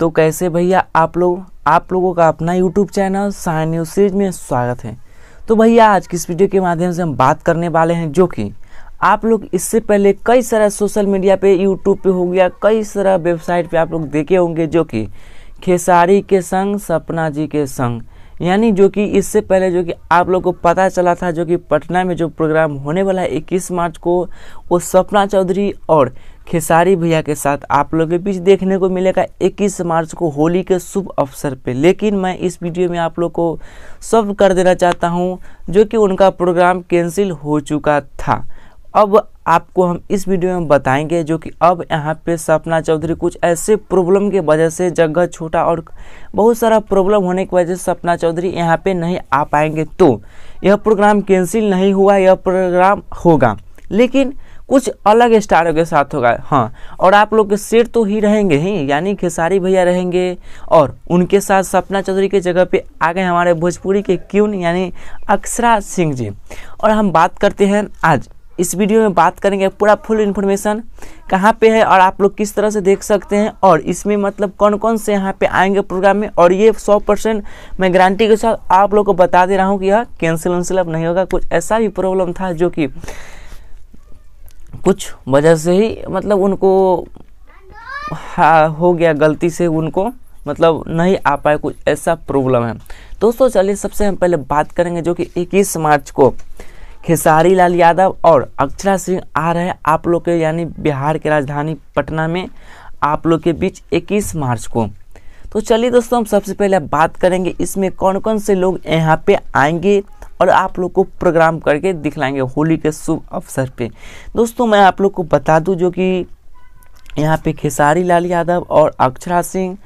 तो कैसे भैया आप लोग आप लोगों का अपना YouTube channel sign news series में स्वागत है तो भैया आज की इस वीडियो के माध्यम से हम बात करने वाले हैं जो कि आप लोग इससे पहले कई सारा सोशल मीडिया पे यूट्यूब पे हो गया कई सारा वेबसाइट पे आप लोग देखे होंगे जो कि खेसारी के संग सपना जी के संग यानी जो कि इससे पहले जो कि आप लोग को पता चला था जो कि पटना में जो प्रोग्राम होने वाला है इक्कीस मार्च को वो सपना चौधरी और खेसारी भैया के साथ आप लोग के बीच देखने को मिलेगा 21 मार्च को होली के शुभ अवसर पे लेकिन मैं इस वीडियो में आप लोग को सब कर देना चाहता हूँ जो कि उनका प्रोग्राम कैंसिल हो चुका था अब आपको हम इस वीडियो में बताएंगे जो कि अब यहाँ पे सपना चौधरी कुछ ऐसे प्रॉब्लम के वजह से जगह छोटा और बहुत सारा प्रॉब्लम होने की वजह से सपना चौधरी यहाँ पे नहीं आ पाएंगे तो यह प्रोग्राम कैंसिल नहीं हुआ यह प्रोग्राम होगा लेकिन कुछ अलग स्टारों के साथ होगा हाँ और आप लोग के सिर तो ही रहेंगे ही यानी खेसारी भैया रहेंगे और उनके साथ सपना चौधरी के जगह पे आ गए हमारे भोजपुरी के क्यून यानी अक्षरा सिंह जी और हम बात करते हैं आज इस वीडियो में बात करेंगे पूरा फुल इन्फॉर्मेशन कहाँ पे है और आप लोग किस तरह से देख सकते हैं और इसमें मतलब कौन कौन से यहाँ पे आएंगे प्रोग्राम में और ये 100 परसेंट मैं गारंटी के साथ आप लोग को बता दे रहा हूँ कि यह कैंसिल वैंसिल अब नहीं होगा कुछ ऐसा भी प्रॉब्लम था जो कि कुछ वजह से ही मतलब उनको हाँ, हो गया गलती से उनको मतलब नहीं आ पाए कुछ ऐसा प्रॉब्लम है दोस्तों चलिए सबसे हम पहले बात करेंगे जो कि इक्कीस मार्च को खेसारी लाल यादव और अक्षरा सिंह आ रहे हैं आप लोग के यानी बिहार के राजधानी पटना में आप लोग के बीच 21 मार्च को तो चलिए दोस्तों हम सबसे पहले बात करेंगे इसमें कौन कौन से लोग यहाँ पे आएंगे और आप लोग को प्रोग्राम करके दिखलाएंगे होली के शुभ अवसर पे दोस्तों मैं आप लोग को बता दूँ जो कि यहाँ पे खेसारी लाल यादव और अक्षरा सिंह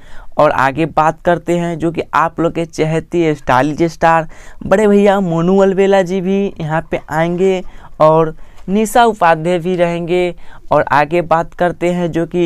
और आगे बात करते हैं जो कि आप लोग के चहती स्टाइलिज स्टार बड़े भैया मोनू अलवेला जी भी यहाँ पे आएंगे और निशा उपाध्याय भी रहेंगे और आगे बात करते हैं जो कि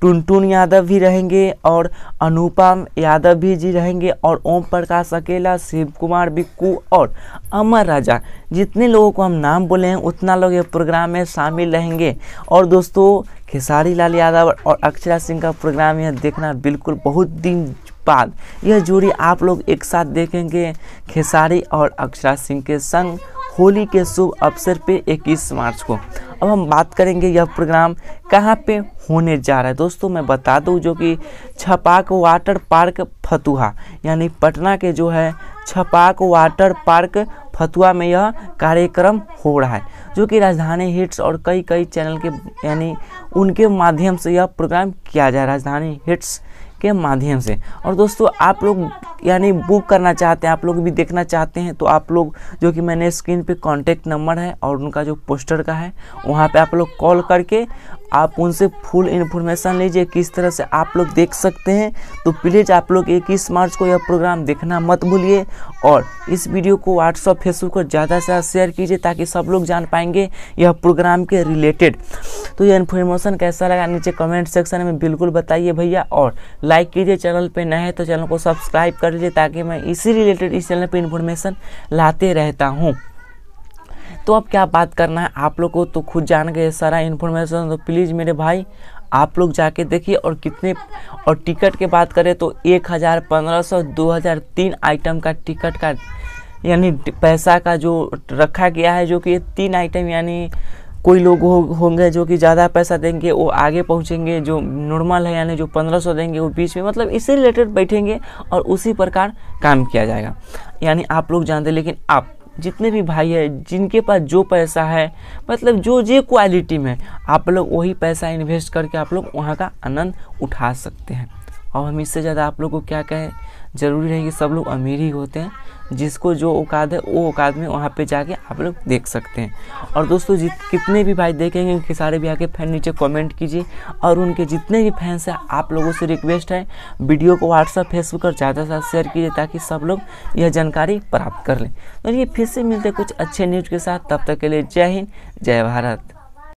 टुनटुन यादव भी रहेंगे और अनुपम यादव भी जी रहेंगे और ओम प्रकाश अकेला शिव कुमार बिक्कू और अमर राजा जितने लोगों को हम नाम बोले हैं उतना लोग ये प्रोग्राम में शामिल रहेंगे और दोस्तों खेसारी लाल यादव और अक्षरा सिंह का प्रोग्राम यह देखना बिल्कुल बहुत दिन बाद यह जोड़ी आप लोग एक साथ देखेंगे खेसारी और अक्षरा सिंह के संग होली के शुभ अवसर पर इक्कीस मार्च को अब हम बात करेंगे यह प्रोग्राम कहाँ पे होने जा रहा है दोस्तों मैं बता दूँ जो कि छपाक वाटर पार्क फतुहा यानी पटना के जो है छपाक वाटर पार्क फतुहा में यह कार्यक्रम हो रहा है जो कि राजधानी हिट्स और कई कई चैनल के यानी उनके माध्यम से यह प्रोग्राम किया जाए राजधानी हिट्स के माध्यम से और दोस्तों आप लोग यानी बुक करना चाहते हैं आप लोग भी देखना चाहते हैं तो आप लोग जो कि मैंने स्क्रीन पे कांटेक्ट नंबर है और उनका जो पोस्टर का है वहाँ पे आप लोग कॉल करके आप उनसे फुल इन्फॉर्मेशन लीजिए किस तरह से आप लोग देख सकते हैं तो प्लीज़ आप लोग इक्कीस मार्च को यह प्रोग्राम देखना मत भूलिए और इस वीडियो को व्हाट्सअप फेसबुक पर ज़्यादा से ज़्यादा शेयर कीजिए ताकि सब लोग जान पाएंगे यह प्रोग्राम के रिलेटेड तो यह इन्फॉर्मेशन कैसा लगा नीचे कमेंट सेक्शन में बिल्कुल बताइए भैया और लाइक कीजिए चैनल पर नए हैं तो चैनल को सब्सक्राइब कर लीजिए ताकि मैं इसी रिलेटेड इस चैनल पर इन्फॉर्मेशन लाते रहता हूँ तो अब क्या बात करना है आप लोग को तो खुद जान गए सारा इन्फॉर्मेशन तो प्लीज़ मेरे भाई आप लोग जाके देखिए और कितने और टिकट की बात करें तो एक हज़ार पंद्रह सौ दो हज़ार तीन आइटम का टिकट का यानी पैसा का जो रखा गया है जो कि तीन आइटम यानी कोई लोग हो, होंगे जो कि ज़्यादा पैसा देंगे वो आगे पहुँचेंगे जो नॉर्मल है यानी जो पंद्रह सौ देंगे वो बीच में मतलब इससे रिलेटेड बैठेंगे और उसी प्रकार काम किया जाएगा यानी आप लोग जानते लेकिन आप जितने भी भाई है जिनके पास जो पैसा है मतलब जो जे क्वालिटी में आप लोग वही पैसा इन्वेस्ट करके आप लोग वहाँ का आनंद उठा सकते हैं और हम इससे ज़्यादा आप लोग को क्या कहें ज़रूरी नहीं कि सब लोग अमीर ही होते हैं जिसको जो औकात है वो औकात में वहाँ पे जाके आप लोग देख सकते हैं और दोस्तों जित कितने भी भाई देखेंगे उनके सारे भी आके फैन नीचे कमेंट कीजिए और उनके जितने भी फैंस हैं आप लोगों से रिक्वेस्ट है वीडियो को व्हाट्सअप फेसबुक पर ज़्यादा से ज़्यादा शेयर कीजिए ताकि सब लोग यह जानकारी प्राप्त कर लें तो ये फिर से मिलते कुछ अच्छे न्यूज़ के साथ तब तक के लिए जय हिंद जय भारत